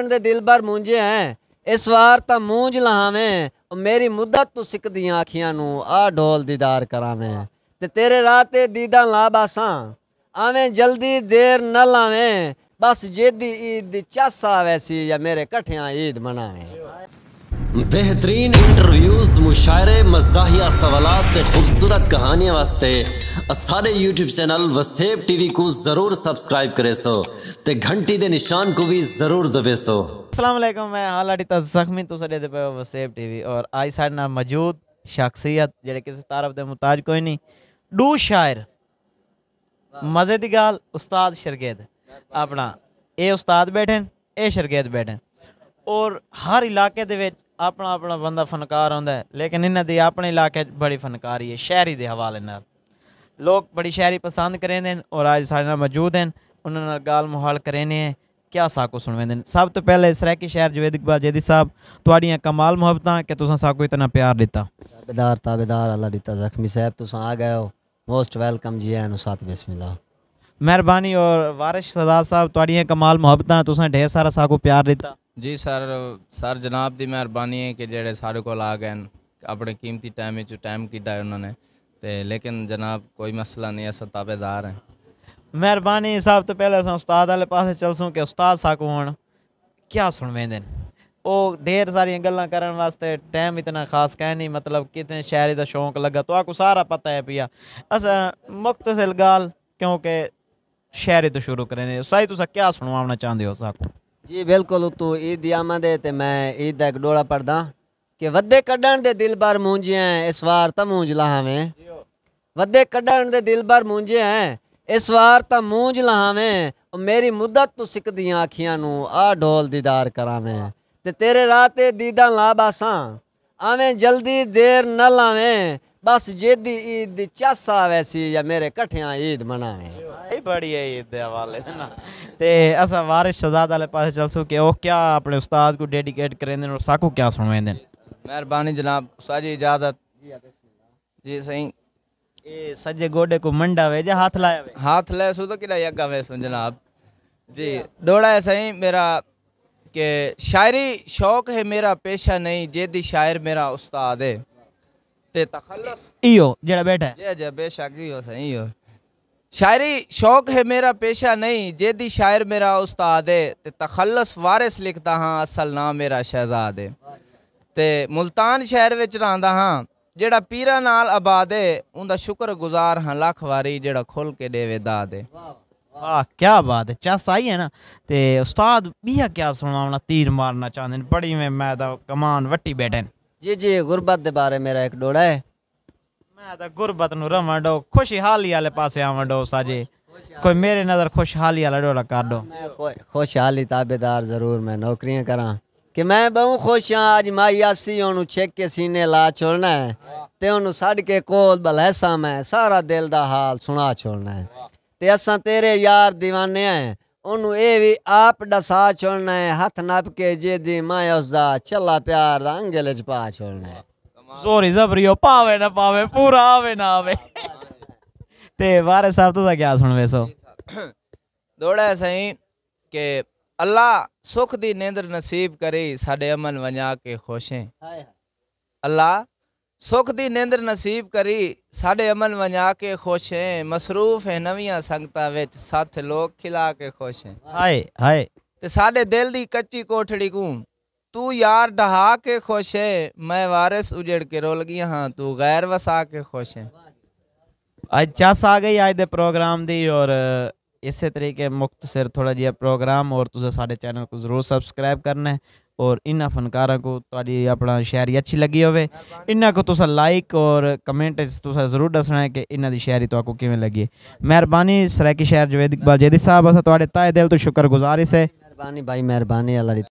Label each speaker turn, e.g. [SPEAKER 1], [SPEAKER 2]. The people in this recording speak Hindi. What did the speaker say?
[SPEAKER 1] उनके दिल भर मूंजे हैं इस बार तो मूंज लहावें और मेरी मुद्दत तू सिकदियाँ अखियां नू आ ढोल दीदार करावें ते तेरे राह ते दीदा ला बासा आवें जल्दी देर न लावें बस जेदी ईद दी चस आवे सी या मेरे कट्ठिया ईद मनावें बेहतरीन इंटरव्यूज मुशायरे मजाहिया सवालत खूबसूरत कहानियों वास्ते सारे यूट्यूब चैनल व टीवी को जरूर सब्सक्राइब करे सो ते घंटी दे निशान को भी जरूर दबे सो
[SPEAKER 2] असलम मैं हालाटी जख्मी तो सड़े पे व टीवी और आज साढ़े नाल मौजूद शख्सियत जेड़े किसी तारफ दे मुताज कोई नहीं डू शायर मजे की गाल उस्ताद शरगेद अपना ए उस्ताद बैठे ए शरगेद बैठे और हर इलाके ਦੇ अपना ਆਪਣਾ ਆਪਣਾ ਬੰਦਾ ਫਨਕਾਰ ਹੁੰਦਾ ਹੈ ਲੇਕਿਨ ਇਹਨਾਂ ਦੀ ਆਪਣੇ ਇਲਾਕੇ 'ਚ ਬੜੀ ਫਨਕਾਰੀ ਹੈ ਸ਼ਹਿਰੀ ਦੇ ਹਵਾਲੇ ਨਾਲ ਲੋਕ ਬੜੀ ਸ਼ਾਇਰੀ ਪਸੰਦ ਕਰਦੇ ਨੇ ਔਰ ਅੱਜ ਸਾਡੇ ਨਾਲ ਮੌਜੂਦ क्या साको सुनवेंदे सब तो पहले इसराकी शहर जवेद इकबाल जेदी साहब थोड़िया कमाल मुहब्बत कि तुम साको इतना प्यार दिता ताबेदार ताबेदार अला दिता जख्मी साहब तुसा आ गए हो मोस्ट वेलकम जी है सात बिस्मिल्लाह मेहरबानी और वारिश सरदार साहब थोड़िया कमाल मुहब्बत तुम ढेर सारा साको प्यार दिता
[SPEAKER 3] ਜੀ ਸਰ ਸਰ ਜਨਾਬ ਦੀ ਮਿਹਰਬਾਨੀ ਹੈ ਕਿ ਜਿਹੜੇ ਸਾਡੇ ਕੋਲ ਆ ਗਏ ਆਪਣੇ ਕੀਮਤੀ ਟਾਈਮ ਵਿੱਚ ਟਾਈਮ ਕੀਤਾ ਉਹਨਾਂ ਨੇ ਤੇ ਲੇਕਿਨ ਜਨਾਬ ਕੋਈ ਮਸਲਾ ਨਹੀਂ ਅਸਾਂ ਤਾਬੇਦਾਰ ਹਾਂ
[SPEAKER 2] ਮਿਹਰਬਾਨੀ ਸਾਹਿਬ ਤੋਂ ਪਹਿਲਾਂ ਅਸਾਂ ਉਸਤਾਦ ਵਾਲੇ ਪਾਸੇ ਚਲਸੋਂ ਕਿ ਉਸਤਾਦ ਸਾਕੋ ਹੁਣ ਕੀ ਸੁਣ ਵੇਂਦੇ ਨੇ ਉਹ ढेर ਸਾਰੀਆਂ ਗੱਲਾਂ ਕਰਨ ਵਾਸਤੇ ਟਾਈਮ ਇਤਨਾ ਖਾਸ ਕਹਿ ਨਹੀਂ ਮਤਲਬ ਕਿਤੇ ਸ਼ਾਇਰੀ ਦਾ ਸ਼ੌਂਕ ਲੱਗਾ ਤੋ ਆਕੋ ਸਾਰਾ ਪਤਾ ਹੈ ਪਿਆ ਅਸਾਂ ਮੁਖਤਸਰ ਗੱਲ ਕਿਉਂਕਿ ਸ਼ਾਇਰੀ ਤੋਂ ਸ਼ੁਰੂ ਕਰਨੇ ਸਾਈ ਤੁਸੀਂ ਕੀ ਸੁਣਾਉਣਾ ਚਾਹੁੰਦੇ ਹੋ ਸਾਕੋ
[SPEAKER 1] ਜੀ ਬਿਲਕੁਲ ਉਤੋਂ ਈਦ ਆਮਦੇ ਤੇ ਮੈਂ ਈਦ ਦਾ ਇੱਕ ਡੋਲਾ ਪੜਦਾ ਕਿ ਵੱਦੇ ਕੱਢਣ ਦੇ ਦਿਲਬਰ ਐ ਇਸ ਵਾਰ ਤਾਂ ਮੂੰਝ ਲਹਾਵੇਂ ਵੱਦੇ ਕੱਢਣ ਦੇ ਦਿਲਬਰ ਐ ਇਸ ਵਾਰ ਤਾਂ ਮੂੰਝ ਲਹਾਵੇਂ ਮੇਰੀ ਮੁੱਦਤ ਤੂੰ ਸਿੱਕਦੀਆਂ ਅੱਖੀਆਂ ਨੂੰ ਆ ਢੋਲ ਦੀਦਾਰ ਕਰਾਵੇਂ ਤੇ ਤੇਰੇ ਰਾਹ ਤੇ ਦੀਦਾਂ ਲਾਬਾਸਾਂ ਆਵੇਂ ਜਲਦੀ ਦੇਰ ਨਾ ਲਾਵੇਂ ਬਸ ਜੇਦੀ ਈਦ ਦੀ ਵੈਸੀ ਆਵੇ ਜਾਂ ਮੇਰੇ ਇਕੱਠਿਆਂ ਈਦ ਮਨਾਵੇਂ
[SPEAKER 3] मेहरबानी जनाब साजी इजाज़त जी सही सजे गोडे को मंडा वे जा हाथ लाया वे हाथ लाया सो तो किला यगा वे सुन जनाब जी दौड़ा है सही मेरा के शायरी शौक है मेरा पेशा नहीं जेदी शायर मेरा उस्ताद है ते तखल्लुस
[SPEAKER 2] इयो जेड़ा बैठा है जे
[SPEAKER 3] जे बेशक इयो सही इयो शायरी शौक है मेरा पेशा नहीं जेदी शायर मेरा उस्ताद है ते तखल्लस वारिस लिखता हाँ असल नाम मेरा शहजाद है ते मुल्तान शहर ਵਿੱਚ ਰਹਿੰਦਾ ਹਾਂ ਜਿਹੜਾ ਪੀਰਾਂ ਨਾਲ ਆਬਾਦ ਹੈ ਉਹਦਾ ਸ਼ੁਕਰਗੁਜ਼ਾਰ ਹਾਂ ਲੱਖ ਵਾਰੀ ਜਿਹੜਾ ਖੁੱਲ ਕੇ ਦੇਵੇ ਦਾਦ ਹੈ
[SPEAKER 2] वाह क्या बात है चस आई है ना ते उस्ताद है क्या सुना तीर मारना चाहते बड़ी में मैं कमान वट्टी बैठे जी जी गुरबत के बारे मेरा एक डोड़ा है मैं गुरबत डो खुशहाली पासे डो साजे
[SPEAKER 1] कोई मेरे नज़र खुशहाली डोला कर खुशहाली ताबेदार ज़रूर मैं नौकरियां करा कि मैं बहु खुश हाँ अज माई आसी ओनू सीने ला छोड़ना है ते ओनू के कोल मैं सारा दिल दा हाल सुना छोड़ना है ते असा तेरे यार दीवाने हैं ओनू ए भी आप डसा छोड़ना है हथ नप के जे दी उसका चला प्यार अंगल च पा छोड़ना है जोरी
[SPEAKER 3] जबरी हो पावे ना पावे पूरा आवे ना आवे
[SPEAKER 2] ते बारे साहब तुसा क्या सुन वेसो
[SPEAKER 3] दौड़ा सही के अल्लाह सुख दी नींद नसीब करी साडे अमल वणा के खुश है अल्लाह सुख दी नींद नसीब करी साडे अमल वणा के खुश है मसरूफ है नवियां संगता विच साथ लोग खिला के खुश है हाय हाय ते साडे दिल दी कच्ची कोठड़ी को तू यार डहा के खुश है मैं वारिस उजड़ के रोल गई हाँ तू गैर वसा के खुश है
[SPEAKER 2] अच्छा सा गई आज दे प्रोग्राम दी और इस तरीके मुक्त सिर थोड़ा जि प्रोग्राम और तुझे साढ़े चैनल को जरूर सब्सक्राइब करना है और इन्ह फनकारा को थोड़ी अपना शायरी अच्छी लगी होवे इन्हों को तुसा लाइक और कमेंट तुसा जरूर दसना है कि इन्हों की शायरी तो किमें लगी मेहरबानी
[SPEAKER 1] सराकी शहर जवेद इकबाल जेदी साहब असा थोड़े ताए दिल तो शुक्रगुजार इस है मेहरबानी भाई मेहरबानी अल्लाह